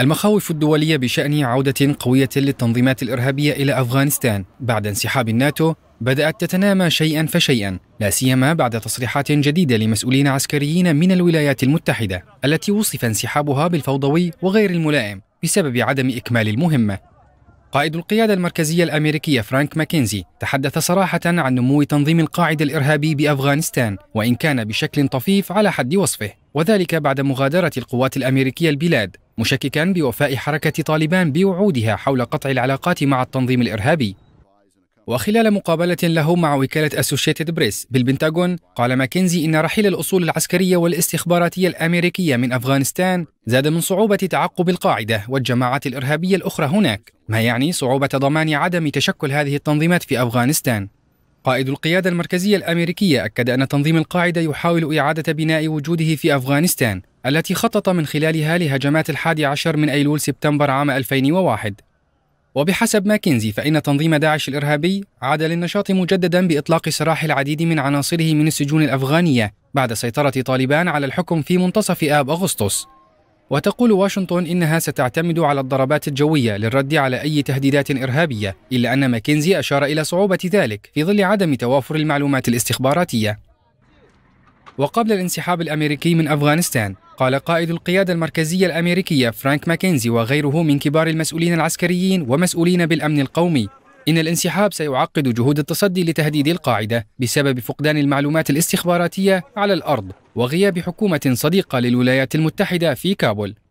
المخاوف الدولية بشأن عودة قوية للتنظيمات الإرهابية إلى أفغانستان بعد انسحاب الناتو بدأت تتنامى شيئا فشيئا لا سيما بعد تصريحات جديدة لمسؤولين عسكريين من الولايات المتحدة التي وصف انسحابها بالفوضوي وغير الملائم بسبب عدم إكمال المهمة قائد القيادة المركزية الأمريكية فرانك ماكنزي تحدث صراحة عن نمو تنظيم القاعدة الإرهابي بأفغانستان وإن كان بشكل طفيف على حد وصفه وذلك بعد مغادرة القوات الأمريكية البلاد مشككا بوفاء حركة طالبان بوعودها حول قطع العلاقات مع التنظيم الإرهابي وخلال مقابلة له مع وكالة أسوشيتد بريس بالبنتاغون قال ماكنزي إن رحيل الأصول العسكرية والاستخباراتية الأمريكية من أفغانستان زاد من صعوبة تعقب القاعدة والجماعات الإرهابية الأخرى هناك ما يعني صعوبة ضمان عدم تشكل هذه التنظيمات في أفغانستان قائد القيادة المركزية الأمريكية أكد أن تنظيم القاعدة يحاول إعادة بناء وجوده في أفغانستان التي خطط من خلالها لهجمات الحادي عشر من أيلول سبتمبر عام 2001 وبحسب ماكنزي فإن تنظيم داعش الإرهابي عاد للنشاط مجددا بإطلاق سراح العديد من عناصره من السجون الأفغانية بعد سيطرة طالبان على الحكم في منتصف آب أغسطس وتقول واشنطن إنها ستعتمد على الضربات الجوية للرد على أي تهديدات إرهابية إلا أن ماكنزي أشار إلى صعوبة ذلك في ظل عدم توافر المعلومات الاستخباراتية وقبل الانسحاب الأمريكي من أفغانستان قال قائد القيادة المركزية الأمريكية فرانك ماكنزي وغيره من كبار المسؤولين العسكريين ومسؤولين بالأمن القومي إن الانسحاب سيعقد جهود التصدي لتهديد القاعدة بسبب فقدان المعلومات الاستخباراتية على الأرض وغياب حكومة صديقة للولايات المتحدة في كابول